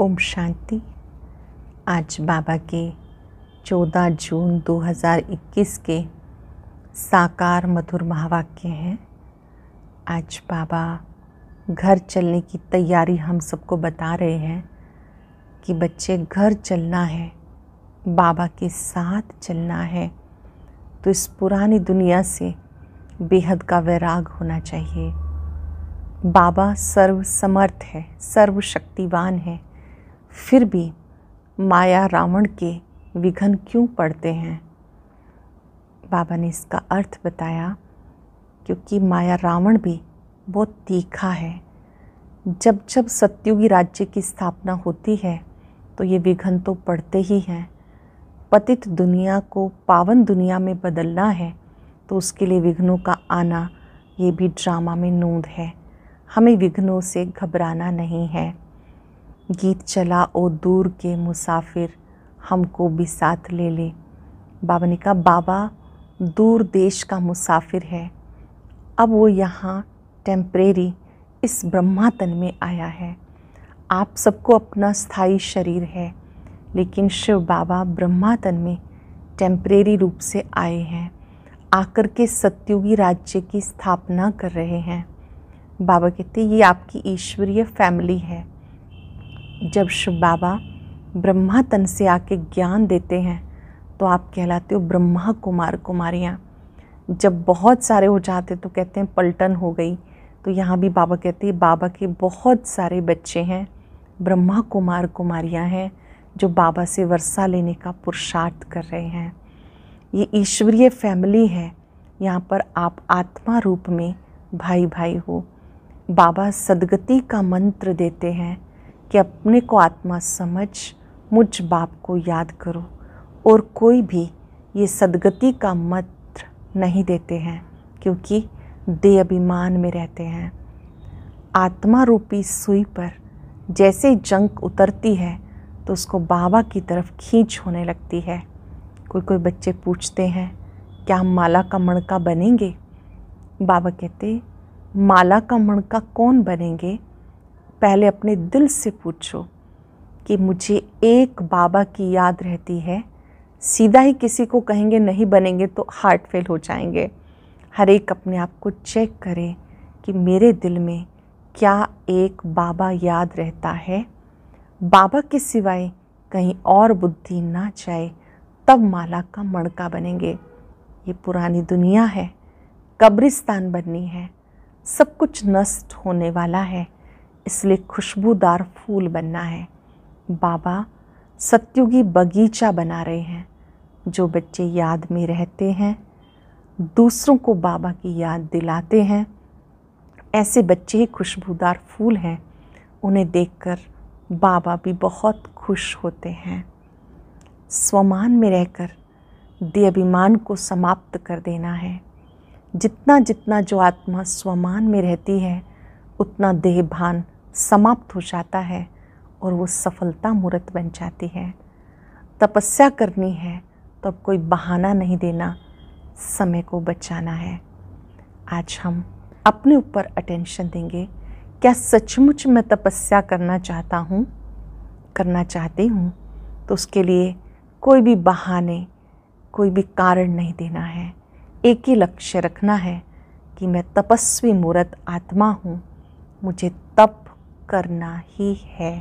ओम शांति आज बाबा के 14 जून 2021 के साकार मधुर महावाक्य हैं आज बाबा घर चलने की तैयारी हम सबको बता रहे हैं कि बच्चे घर चलना है बाबा के साथ चलना है तो इस पुरानी दुनिया से बेहद का वैराग होना चाहिए बाबा सर्व समर्थ है सर्वशक्तिवान है फिर भी माया रावण के विघन क्यों पड़ते हैं बाबा ने इसका अर्थ बताया क्योंकि माया रावण भी बहुत तीखा है जब जब सत्युगी राज्य की स्थापना होती है तो ये विघन तो पड़ते ही हैं पतित दुनिया को पावन दुनिया में बदलना है तो उसके लिए विघ्नों का आना ये भी ड्रामा में नोंद है हमें विघ्नों से घबराना नहीं है गीत चला ओ दूर के मुसाफिर हमको भी साथ ले ले बाबा ने कहा बाबा दूर देश का मुसाफिर है अब वो यहाँ टेम्परेरी इस ब्रह्मातन में आया है आप सबको अपना स्थाई शरीर है लेकिन शिव बाबा ब्रह्मातन में टेम्परेरी रूप से आए हैं आकर के सत्युगी राज्य की स्थापना कर रहे हैं बाबा कहते ये आपकी ईश्वरीय फैमिली है जब शिव बाबा ब्रह्मा तन से आके ज्ञान देते हैं तो आप कहलाते हो ब्रह्मा कुमार कुमारियाँ जब बहुत सारे हो जाते तो कहते हैं पलटन हो गई तो यहाँ भी बाबा कहते हैं बाबा के बहुत सारे बच्चे हैं ब्रह्मा कुमार कुमारियाँ हैं जो बाबा से वर्षा लेने का पुरुषार्थ कर रहे हैं ये ईश्वरीय फैमिली है यहाँ पर आप आत्मा रूप में भाई भाई हो बाबा सदगति का मंत्र देते हैं कि अपने को आत्मा समझ मुझ बाप को याद करो और कोई भी ये सदगति का मंत्र नहीं देते हैं क्योंकि दे अभिमान में रहते हैं आत्मा रूपी सुई पर जैसे जंक उतरती है तो उसको बाबा की तरफ खींच होने लगती है कोई कोई बच्चे पूछते हैं क्या हम माला का मणका बनेंगे बाबा कहते माला का मणका कौन बनेंगे पहले अपने दिल से पूछो कि मुझे एक बाबा की याद रहती है सीधा ही किसी को कहेंगे नहीं बनेंगे तो हार्ट फेल हो जाएंगे हर एक अपने आप को चेक करें कि मेरे दिल में क्या एक बाबा याद रहता है बाबा के सिवाय कहीं और बुद्धि ना जाए तब माला का मणका बनेंगे ये पुरानी दुनिया है कब्रिस्तान बननी है सब कुछ नष्ट होने वाला है इसलिए खुशबूदार फूल बनना है बाबा सत्युगी बगीचा बना रहे हैं जो बच्चे याद में रहते हैं दूसरों को बाबा की याद दिलाते हैं ऐसे बच्चे ही खुशबूदार फूल हैं उन्हें देखकर बाबा भी बहुत खुश होते हैं स्वमान में रहकर अभिमान को समाप्त कर देना है जितना जितना जो आत्मा स्वमान में रहती है उतना देहभान समाप्त हो जाता है और वो सफलता मूर्त बन जाती है तपस्या करनी है तो अब कोई बहाना नहीं देना समय को बचाना है आज हम अपने ऊपर अटेंशन देंगे क्या सचमुच मैं तपस्या करना चाहता हूँ करना चाहती हूँ तो उसके लिए कोई भी बहाने कोई भी कारण नहीं देना है एक ही लक्ष्य रखना है कि मैं तपस्वी मूर्त आत्मा हूँ मुझे तप करना ही है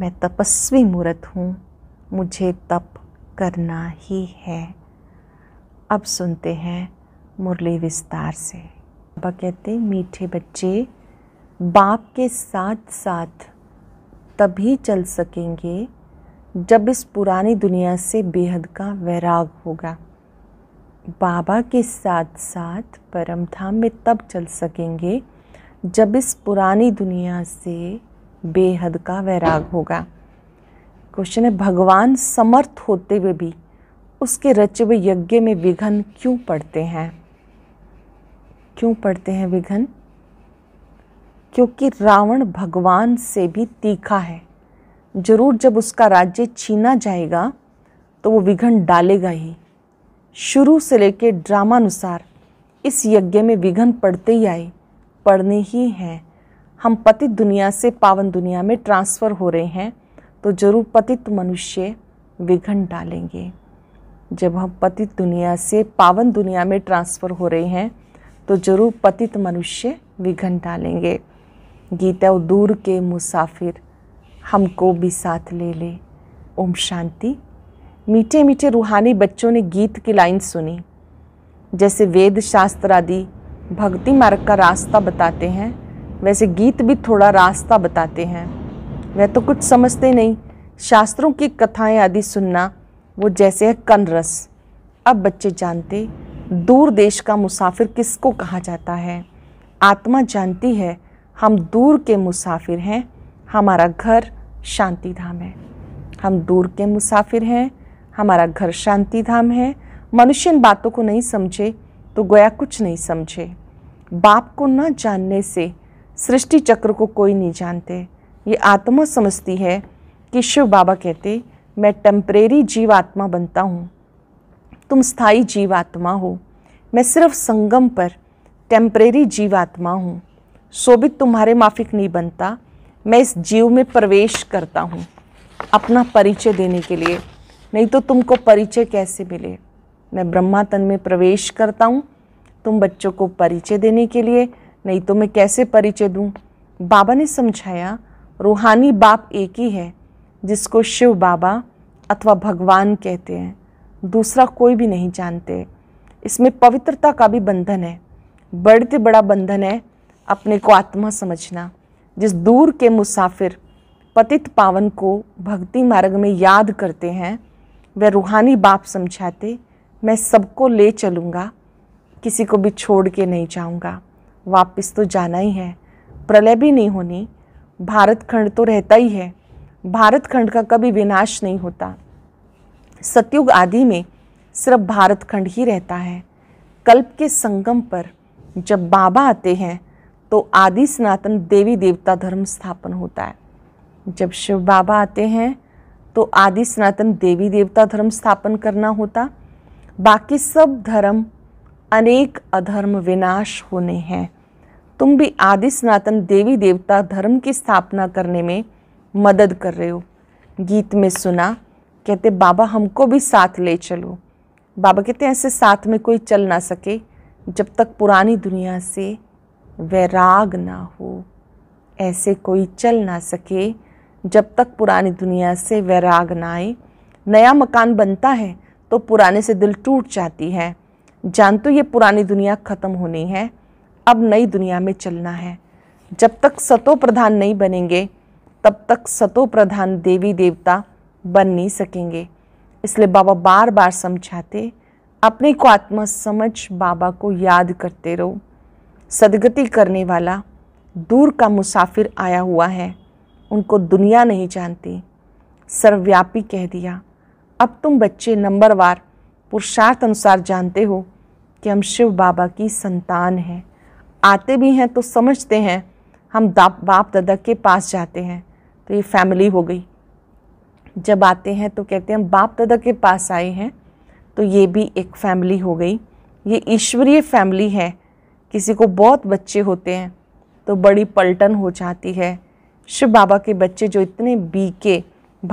मैं तपस्वी मूर्त हूँ मुझे तप करना ही है अब सुनते हैं मुरली विस्तार से बाबा कहते मीठे बच्चे बाप के साथ साथ तभी चल सकेंगे जब इस पुरानी दुनिया से बेहद का वैराग होगा बाबा के साथ साथ परमधाम में तब चल सकेंगे जब इस पुरानी दुनिया से बेहद का वैराग होगा क्वेश्चन है भगवान समर्थ होते हुए भी उसके रचे हुए यज्ञ में विघन क्यों पड़ते हैं क्यों पड़ते हैं विघन क्योंकि रावण भगवान से भी तीखा है जरूर जब उसका राज्य छीना जाएगा तो वो विघन डालेगा ही शुरू से लेकर ड्रामानुसार इस यज्ञ में विघन पड़ते ही आए पढ़ने ही हैं हम पतित दुनिया से पावन दुनिया में ट्रांसफ़र हो रहे हैं तो जरूर पतित मनुष्य विघन डालेंगे जब हम पतित दुनिया से पावन दुनिया में ट्रांसफ़र हो रहे हैं तो जरूर पतित मनुष्य विघन डालेंगे गीता दूर के मुसाफिर हमको भी साथ ले ले ओम शांति मीठे मीठे रूहानी बच्चों ने गीत की लाइन सुनी जैसे वेद शास्त्र आदि भक्ति मार्ग का रास्ता बताते हैं वैसे गीत भी थोड़ा रास्ता बताते हैं वह तो कुछ समझते नहीं शास्त्रों की कथाएं आदि सुनना वो जैसे है कनरस अब बच्चे जानते दूर देश का मुसाफिर किसको कहा जाता है आत्मा जानती है हम दूर के मुसाफिर हैं हमारा घर शांति धाम है हम दूर के मुसाफिर हैं हमारा घर शांति धाम है मनुष्य इन बातों को नहीं समझे तो गोया कुछ नहीं समझे बाप को न जानने से सृष्टि चक्र को कोई नहीं जानते ये आत्मा समझती है कि शिव बाबा कहते मैं टेम्परेरी जीवात्मा बनता हूँ तुम स्थायी जीवात्मा हो मैं सिर्फ संगम पर टेम्परेरी जीवात्मा हूँ शोभित तुम्हारे माफिक नहीं बनता मैं इस जीव में प्रवेश करता हूँ अपना परिचय देने के लिए नहीं तो तुमको परिचय कैसे मिले मैं ब्रह्मा तन में प्रवेश करता हूँ तुम बच्चों को परिचय देने के लिए नहीं तो मैं कैसे परिचय दूँ बाबा ने समझाया रूहानी बाप एक ही है जिसको शिव बाबा अथवा भगवान कहते हैं दूसरा कोई भी नहीं जानते इसमें पवित्रता का भी बंधन है बढ़ते बड़ा बंधन है अपने को आत्मा समझना जिस दूर के मुसाफिर पतित पावन को भक्ति मार्ग में याद करते हैं वह रूहानी बाप समझाते मैं सबको ले चलूँगा किसी को भी छोड़ के नहीं जाऊंगा वापस तो जाना ही है प्रलय भी नहीं होनी भारत खंड तो रहता ही है भारत खंड का कभी विनाश नहीं होता सतयुग आदि में सिर्फ भारत खंड ही रहता है कल्प के संगम पर जब बाबा आते हैं तो आदि सनातन देवी देवता धर्म स्थापन होता है जब शिव बाबा आते हैं तो आदि सनातन देवी देवता धर्म स्थापन करना होता बाकी सब धर्म अनेक अधर्म विनाश होने हैं तुम भी आदि सनातन देवी देवता धर्म की स्थापना करने में मदद कर रहे हो गीत में सुना कहते बाबा हमको भी साथ ले चलो बाबा कहते ऐसे साथ में कोई चल ना सके जब तक पुरानी दुनिया से वैराग ना हो ऐसे कोई चल ना सके जब तक पुरानी दुनिया से वैराग ना आए नया मकान बनता है तो पुराने से दिल टूट जाती है जानते तो ये पुरानी दुनिया खत्म होनी है अब नई दुनिया में चलना है जब तक सतो प्रधान नहीं बनेंगे तब तक सतो प्रधान देवी देवता बन नहीं सकेंगे इसलिए बाबा बार बार समझाते अपने को आत्मा समझ बाबा को याद करते रहो सदगति करने वाला दूर का मुसाफिर आया हुआ है उनको दुनिया नहीं जानती सर्वव्यापी कह दिया अब तुम बच्चे नंबरवार पुरुषार्थ अनुसार जानते हो कि हम शिव बाबा की संतान हैं आते भी हैं तो समझते हैं हम बाप दादा के पास जाते हैं तो ये फैमिली हो गई जब आते हैं तो कहते हैं हम बाप दादा के पास आए हैं तो ये भी एक फैमिली हो गई ये ईश्वरीय फैमिली है किसी को बहुत बच्चे होते हैं तो बड़ी पलटन हो जाती है शिव बाबा के बच्चे जो इतने बीके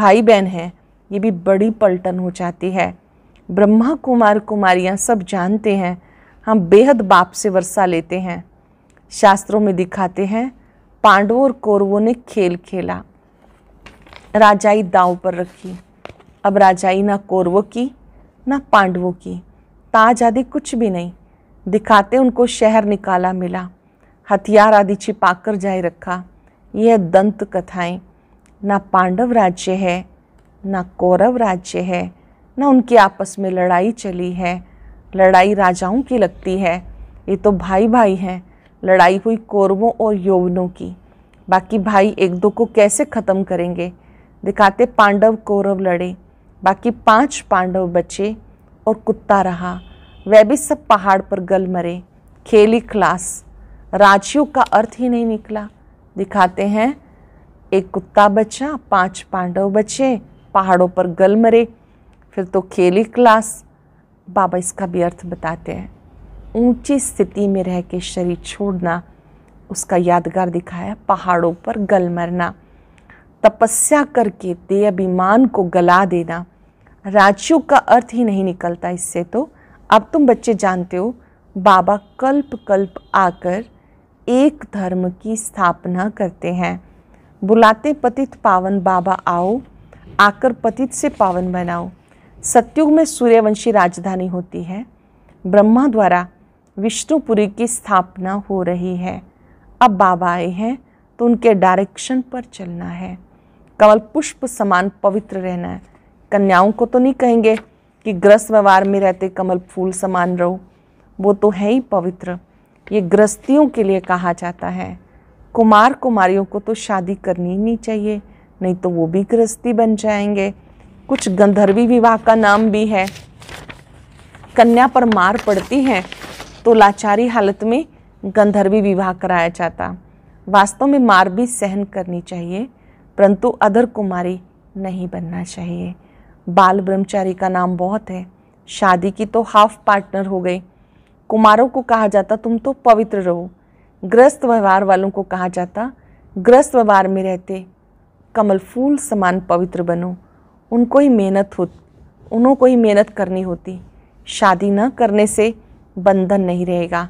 भाई बहन हैं ये भी बड़ी पलटन हो जाती है ब्रह्मा कुमार कुमारियाँ सब जानते हैं हम बेहद बाप से वर्षा लेते हैं शास्त्रों में दिखाते हैं पांडवों और कौरवों ने खेल खेला राजाई दाव पर रखी अब राजाई ना कौरवों की ना पांडवों की ताज आदि कुछ भी नहीं दिखाते उनको शहर निकाला मिला हथियार आदि छिपाकर जाए रखा यह दंत कथाएं ना पांडव राज्य है ना कौरव राज्य है ना उनकी आपस में लड़ाई चली है लड़ाई राजाओं की लगती है ये तो भाई भाई हैं लड़ाई हुई कौरवों और यौवनों की बाकी भाई एक दो को कैसे ख़त्म करेंगे दिखाते पांडव कौरव लड़े बाकी पांच पांडव बचे और कुत्ता रहा वह भी सब पहाड़ पर गल मरे खेली क्लास राजयोग का अर्थ ही नहीं निकला दिखाते हैं एक कुत्ता बचा पांच पांडव बचे पहाड़ों पर गल मरे फिर तो केली क्लास बाबा इसका भी अर्थ बताते हैं ऊंची स्थिति में रह के शरीर छोड़ना उसका यादगार दिखाया पहाड़ों पर गल मरना तपस्या करके दे अभिमान को गला देना राजयोग का अर्थ ही नहीं निकलता इससे तो अब तुम बच्चे जानते हो बाबा कल्प कल्प आकर एक धर्म की स्थापना करते हैं बुलाते पतित पावन बाबा आओ आकर पतित से पावन बनाओ सत्युग में सूर्यवंशी राजधानी होती है ब्रह्मा द्वारा विष्णुपुरी की स्थापना हो रही है अब बाबा आए हैं तो उनके डायरेक्शन पर चलना है कमल पुष्प समान पवित्र रहना है कन्याओं को तो नहीं कहेंगे कि ग्रस्त व्यवहार में रहते कमल फूल समान रहो वो तो है ही पवित्र ये ग्रस्तियों के लिए कहा जाता है कुमार कुमारियों को तो शादी करनी ही नहीं चाहिए नहीं तो वो भी गृहस्थी बन जाएंगे कुछ गंधर्वी विवाह का नाम भी है कन्या पर मार पड़ती है तो लाचारी हालत में गंधर्वी विवाह कराया जाता वास्तव में मार भी सहन करनी चाहिए परंतु अधर कुमारी नहीं बनना चाहिए बाल ब्रह्मचारी का नाम बहुत है शादी की तो हाफ पार्टनर हो गई कुमारों को कहा जाता तुम तो पवित्र रहो ग्रस्त व्यवहार वालों को कहा जाता ग्रस्त व्यवहार में रहते कमल फूल समान पवित्र बनो उनको ही मेहनत हो उनको को ही मेहनत करनी होती शादी न करने से बंधन नहीं रहेगा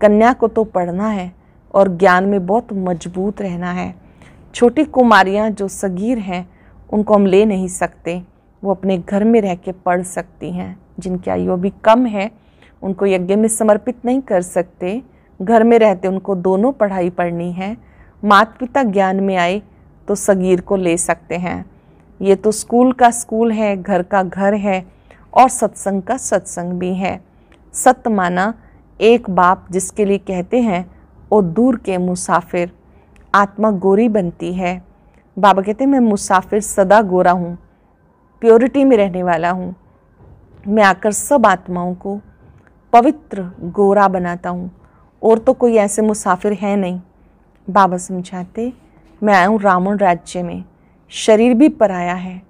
कन्या को तो पढ़ना है और ज्ञान में बहुत मजबूत रहना है छोटी कुमारियाँ जो सगीर हैं उनको हम ले नहीं सकते वो अपने घर में रह के पढ़ सकती हैं जिनकी आयु अभी कम है उनको यज्ञ में समर्पित नहीं कर सकते घर में रहते उनको दोनों पढ़ाई पढ़नी है माता पिता ज्ञान में आए तो सगीर को ले सकते हैं ये तो स्कूल का स्कूल है घर का घर है और सत्संग का सत्संग भी है सत्य माना एक बाप जिसके लिए कहते हैं वो दूर के मुसाफिर आत्मा गोरी बनती है बाबा कहते हैं मैं मुसाफिर सदा गोरा हूँ प्योरिटी में रहने वाला हूँ मैं आकर सब आत्माओं को पवित्र गोरा बनाता हूँ और तो कोई ऐसे मुसाफिर है नहीं बाबा समझाते मैं आया हूँ रावण राज्य में शरीर भी पराया है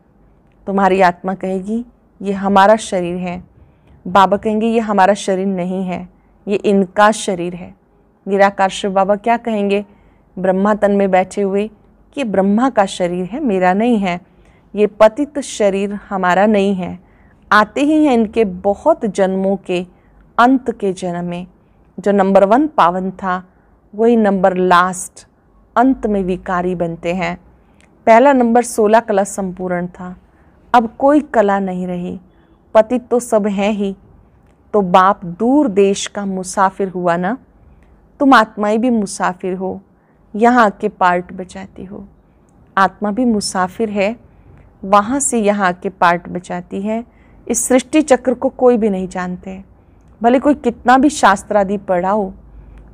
तुम्हारी आत्मा कहेगी ये हमारा शरीर है बाबा कहेंगे ये हमारा शरीर नहीं है ये इनका शरीर है निराकार शिव बाबा क्या कहेंगे ब्रह्मा तन में बैठे हुए कि ब्रह्मा का शरीर है मेरा नहीं है ये पतित शरीर हमारा नहीं है आते ही हैं इनके बहुत जन्मों के अंत के जन्म में जो नंबर वन पावन था वही नंबर लास्ट अंत में विकारी बनते हैं पहला नंबर सोलह कला संपूर्ण था अब कोई कला नहीं रही पति तो सब हैं ही तो बाप दूर देश का मुसाफिर हुआ ना तुम आत्माएं भी मुसाफिर हो यहाँ के पार्ट बचाती हो आत्मा भी मुसाफिर है वहाँ से यहाँ के पार्ट बचाती है इस सृष्टि चक्र को कोई भी नहीं जानते भले कोई कितना भी शास्त्र आदि पढ़ा हो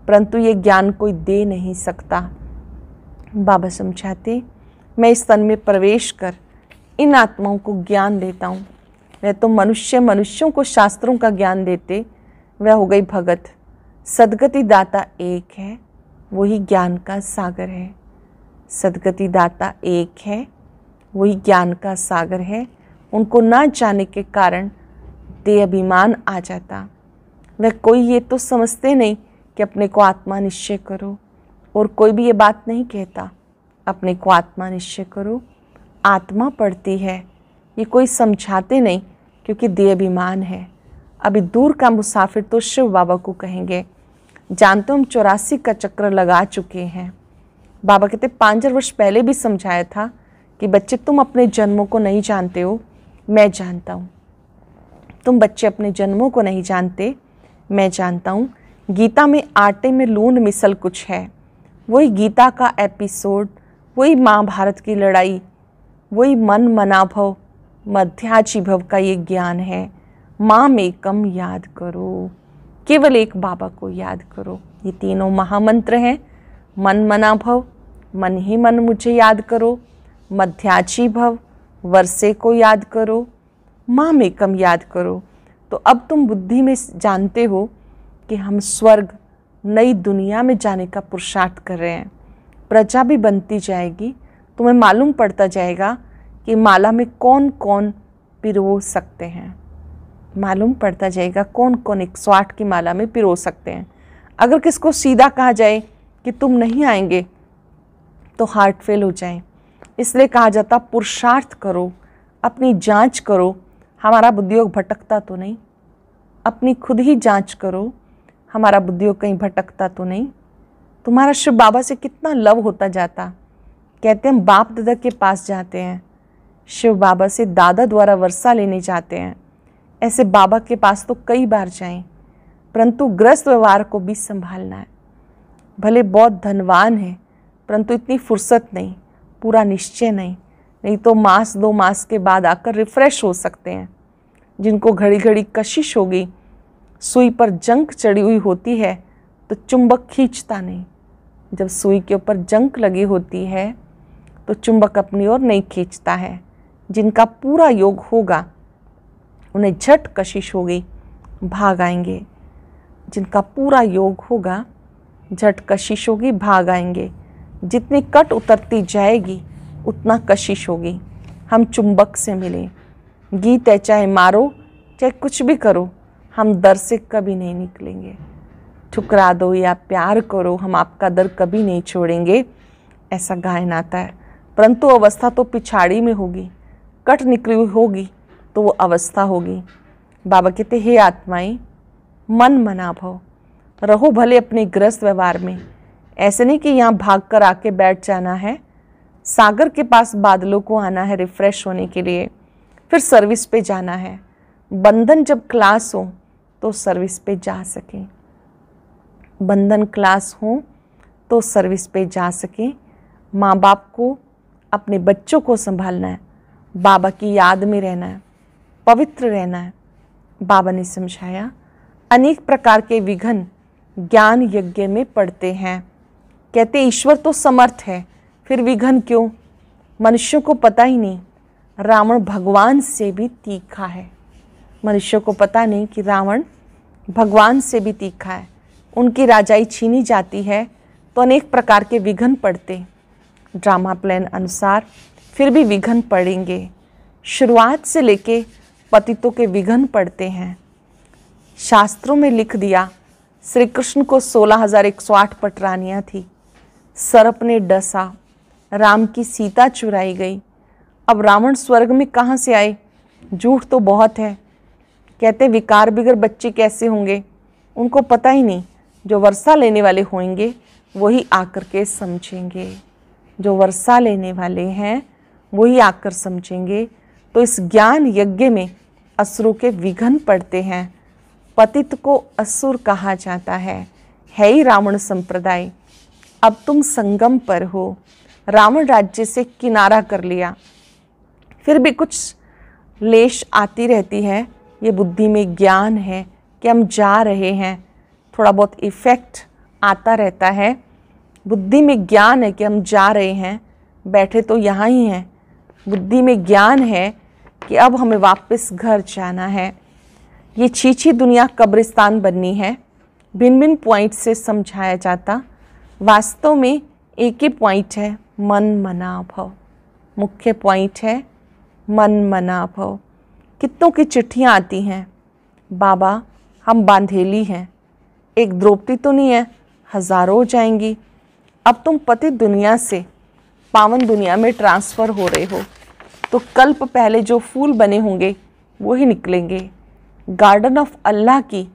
परंतु ये ज्ञान कोई दे नहीं सकता बाबा समझाते मैं इस तन में प्रवेश कर इन आत्माओं को ज्ञान देता हूँ वह तो मनुष्य मनुष्यों को शास्त्रों का ज्ञान देते वह हो गई भगत सदगति दाता एक है वही ज्ञान का सागर है सदगति दाता एक है वही ज्ञान का सागर है उनको ना जाने के कारण दे अभिमान आ जाता वह कोई ये तो समझते नहीं कि अपने को आत्मा निश्चय करो और कोई भी ये बात नहीं कहता अपने को आत्मा निश्चय करो आत्मा पढ़ती है ये कोई समझाते नहीं क्योंकि दे अभिमान है अभी दूर का मुसाफिर तो शिव बाबा को कहेंगे जानते हम चौरासी का चक्र लगा चुके हैं बाबा कहते पाँच हजार वर्ष पहले भी समझाया था कि बच्चे तुम अपने जन्मों को नहीं जानते हो मैं जानता हूँ तुम बच्चे अपने जन्मों को नहीं जानते मैं जानता हूँ गीता में आटे में लून मिसल कुछ है वही गीता का एपिसोड वही महाभारत की लड़ाई वही मन मनाभव भव का ये ज्ञान है माँ में कम याद करो केवल एक बाबा को याद करो ये तीनों महामंत्र हैं मन मनाभव मन ही मन मुझे याद करो मध्याची भव वर्षे को याद करो माँ में कम याद करो तो अब तुम बुद्धि में जानते हो कि हम स्वर्ग नई दुनिया में जाने का पुरुषार्थ कर रहे हैं प्रजा भी बनती जाएगी तुम्हें मालूम पड़ता जाएगा कि माला में कौन कौन पिरो सकते हैं मालूम पड़ता जाएगा कौन कौन एक सौ आठ की माला में पिरो सकते हैं अगर किसको सीधा कहा जाए कि तुम नहीं आएंगे तो हार्ट फेल हो जाए इसलिए कहा जाता पुरुषार्थ करो अपनी जांच करो हमारा बुद्धियोग भटकता तो नहीं अपनी खुद ही जांच करो हमारा बुद्धियोग कहीं भटकता तो नहीं तुम्हारा शिव बाबा से कितना लव होता जाता कहते हम बाप दादा के पास जाते हैं शिव बाबा से दादा द्वारा वर्षा लेने जाते हैं ऐसे बाबा के पास तो कई बार जाएं परंतु ग्रस्त व्यवहार को भी संभालना है भले बहुत धनवान है परंतु इतनी फुर्सत नहीं पूरा निश्चय नहीं नहीं तो मास दो मास के बाद आकर रिफ़्रेश हो सकते हैं जिनको घड़ी घड़ी कशिश हो गई सुई पर जंक चढ़ी हुई होती है तो चुंबक खींचता नहीं जब सुई के ऊपर जंक लगी होती है तो चुंबक अपनी ओर नहीं खींचता है जिनका पूरा योग होगा उन्हें झट कशिश होगी भाग आएंगे जिनका पूरा योग होगा झट कशिश होगी भाग आएंगे जितनी कट उतरती जाएगी उतना कशिश होगी हम चुंबक से मिले गीत है चाहे मारो चाहे कुछ भी करो हम दर से कभी नहीं निकलेंगे ठुकरा दो या प्यार करो हम आपका दर कभी नहीं छोड़ेंगे ऐसा गायन आता है परंतु अवस्था तो पिछाड़ी में होगी कट निकली होगी तो वो अवस्था होगी बाबा कहते हे आत्माएं मन मना भव रहो भले अपने ग्रस्त व्यवहार में ऐसे नहीं कि यहाँ भाग कर आके बैठ जाना है सागर के पास बादलों को आना है रिफ़्रेश होने के लिए फिर सर्विस पे जाना है बंधन जब क्लास हो तो सर्विस पे जा सकें बंधन क्लास हो तो सर्विस पे जा सकें माँ बाप को अपने बच्चों को संभालना है बाबा की याद में रहना है पवित्र रहना है बाबा ने समझाया अनेक प्रकार के विघन ज्ञान यज्ञ में पढ़ते हैं कहते ईश्वर तो समर्थ है फिर विघन क्यों मनुष्यों को पता ही नहीं रावण भगवान से भी तीखा है मनुष्यों को पता नहीं कि रावण भगवान से भी तीखा है उनकी राजाई छीनी जाती है तो अनेक प्रकार के विघन पड़ते ड्रामा प्लान अनुसार फिर भी विघन पड़ेंगे शुरुआत से लेके पतितों के विघन पड़ते हैं शास्त्रों में लिख दिया श्री कृष्ण को सोलह हजार एक सौ आठ पटरानियाँ थी सर्प ने डसा राम की सीता चुराई गई अब रावण स्वर्ग में कहाँ से आए झूठ तो बहुत है कहते विकार बिगर बच्चे कैसे होंगे उनको पता ही नहीं जो वर्षा लेने वाले होंगे वही आकर के समझेंगे जो वर्षा लेने वाले हैं वही आकर समझेंगे तो इस ज्ञान यज्ञ में असुरों के विघन पड़ते हैं पतित को असुर कहा जाता है है ही रावण संप्रदाय अब तुम संगम पर हो रावण राज्य से किनारा कर लिया फिर भी कुछ लेश आती रहती है ये बुद्धि में ज्ञान है कि हम जा रहे हैं थोड़ा बहुत इफ़ेक्ट आता रहता है बुद्धि में ज्ञान है कि हम जा रहे हैं बैठे तो यहाँ ही हैं बुद्धि में ज्ञान है कि अब हमें वापस घर जाना है ये छीछी दुनिया कब्रिस्तान बननी है भिन्न भिन्न पॉइंट से समझाया जाता वास्तव में एक ही पॉइंट है मन मना भव मुख्य पॉइंट है मन मना भव कितनों की चिट्ठियाँ आती हैं बाबा हम बांधेली हैं एक द्रौपदी तो नहीं है हज़ारों हो जाएंगी अब तुम पति दुनिया से पावन दुनिया में ट्रांसफ़र हो रहे हो तो कल्प पहले जो फूल बने होंगे वो ही निकलेंगे गार्डन ऑफ अल्लाह की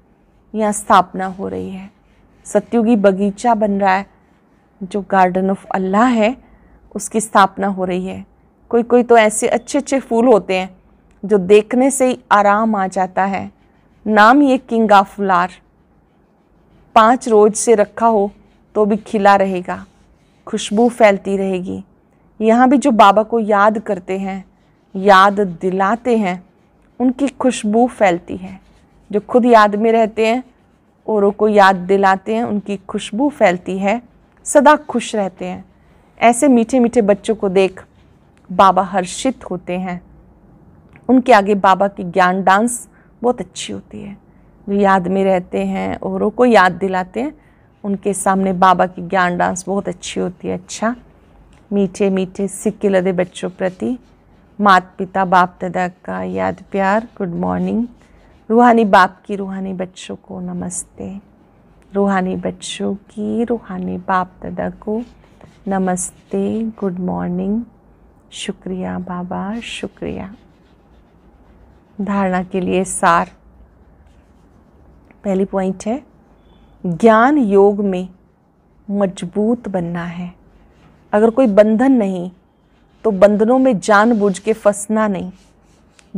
यहाँ स्थापना हो रही है सत्युगी बगीचा बन रहा है जो गार्डन ऑफ अल्लाह है उसकी स्थापना हो रही है कोई कोई तो ऐसे अच्छे अच्छे फूल होते हैं जो देखने से ही आराम आ जाता है नाम ये किंग ऑफ लार पाँच रोज से रखा हो तो भी खिला रहेगा खुशबू फैलती रहेगी यहाँ भी जो बाबा को याद करते हैं याद दिलाते हैं उनकी खुशबू फैलती है जो खुद याद में रहते हैं औरों को याद दिलाते हैं उनकी खुशबू फैलती है सदा खुश रहते हैं ऐसे मीठे मीठे बच्चों को देख बाबा हर्षित होते हैं उनके आगे बाबा की ज्ञान डांस बहुत अच्छी होती है जो याद में रहते हैं औरों को याद दिलाते हैं उनके सामने बाबा की ज्ञान डांस बहुत अच्छी होती है अच्छा मीठे मीठे सिक्के लदे बच्चों प्रति मात पिता बाप दादा का याद प्यार गुड मॉर्निंग रूहानी बाप की रूहानी बच्चों को नमस्ते रूहानी बच्चों की रूहानी बाप दादा को नमस्ते गुड मॉर्निंग शुक्रिया बाबा शुक्रिया धारणा के लिए सार पहली पॉइंट है ज्ञान योग में मजबूत बनना है अगर कोई बंधन नहीं तो बंधनों में जानबूझ के फंसना नहीं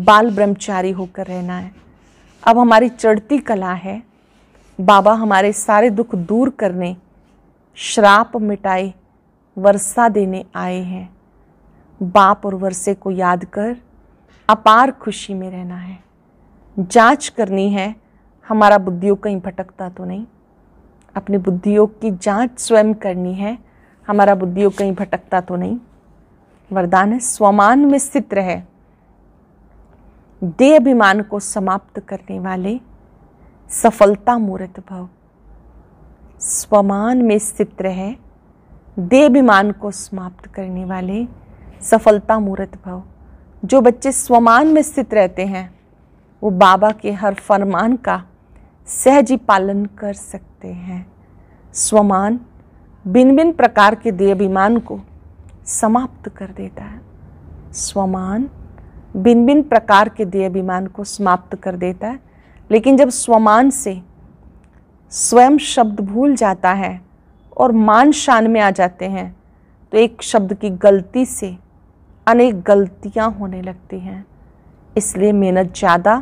बाल ब्रह्मचारी होकर रहना है अब हमारी चढ़ती कला है बाबा हमारे सारे दुख दूर करने श्राप मिटाए वर्षा देने आए हैं बाप और वर्षे को याद कर अपार खुशी में रहना है जांच करनी है हमारा बुद्धियोग कहीं भटकता तो नहीं अपने बुद्धियोग की जांच स्वयं करनी है हमारा बुद्धियोग कहीं भटकता तो नहीं वरदान है स्वमान में स्थित रहे दे अभिमान को समाप्त करने वाले सफलता मूर्त भव स्वमान में स्थित रहे दे अभिमान को समाप्त करने वाले सफलता मूर्त भव जो बच्चे स्वमान में स्थित रहते हैं वो बाबा के हर फरमान का सहज ही पालन कर सकते हैं स्वमान भिन्न भिन्न प्रकार के देहाभिमान को समाप्त कर देता है स्वमान भिन्न भिन्न प्रकार के देहाभिमान को समाप्त कर देता है लेकिन जब स्वमान से स्वयं शब्द भूल जाता है और मान शान में आ जाते हैं तो एक शब्द की गलती से अनेक गलतियां होने लगती हैं इसलिए मेहनत ज़्यादा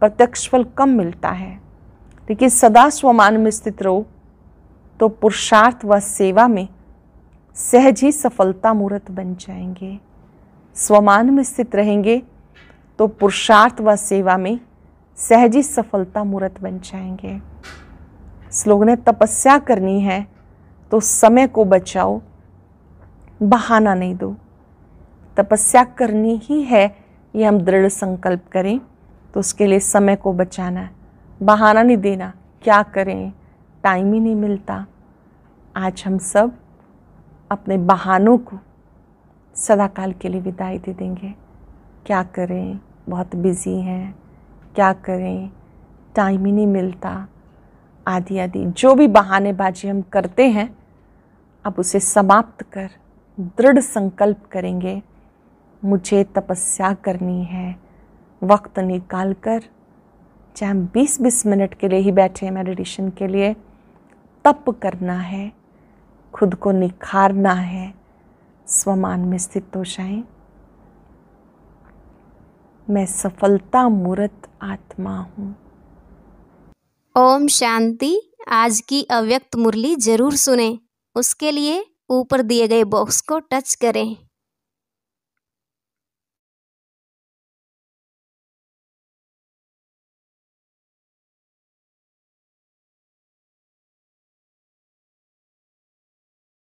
प्रत्यक्ष फल कम मिलता है लेकिन सदा स्वमान में स्थित रहो तो पुरुषार्थ व सेवा में सहज ही सफलता मूर्त बन जाएंगे स्वमान में स्थित रहेंगे तो पुरुषार्थ व सेवा में सहज ही सफलता मूर्त बन जाएंगे इस लोगों ने तपस्या करनी है तो समय को बचाओ बहाना नहीं दो तपस्या करनी ही है ये हम दृढ़ संकल्प करें तो उसके लिए समय को बचाना है बहाना नहीं देना क्या करें टाइम ही नहीं मिलता आज हम सब अपने बहानों को सदाकाल के लिए विदाई दे देंगे क्या करें बहुत बिज़ी हैं क्या करें टाइम ही नहीं मिलता आदि आदि जो भी बहानेबाजी हम करते हैं अब उसे समाप्त कर दृढ़ संकल्प करेंगे मुझे तपस्या करनी है वक्त निकाल कर चाहे हम बीस बीस मिनट के लिए ही बैठे हैं मेडिटेशन के लिए तप करना है खुद को निखारना है स्वमान में स्थित हो जाए मैं सफलता मूर्त आत्मा हूँ ओम शांति आज की अव्यक्त मुरली जरूर सुने उसके लिए ऊपर दिए गए बॉक्स को टच करें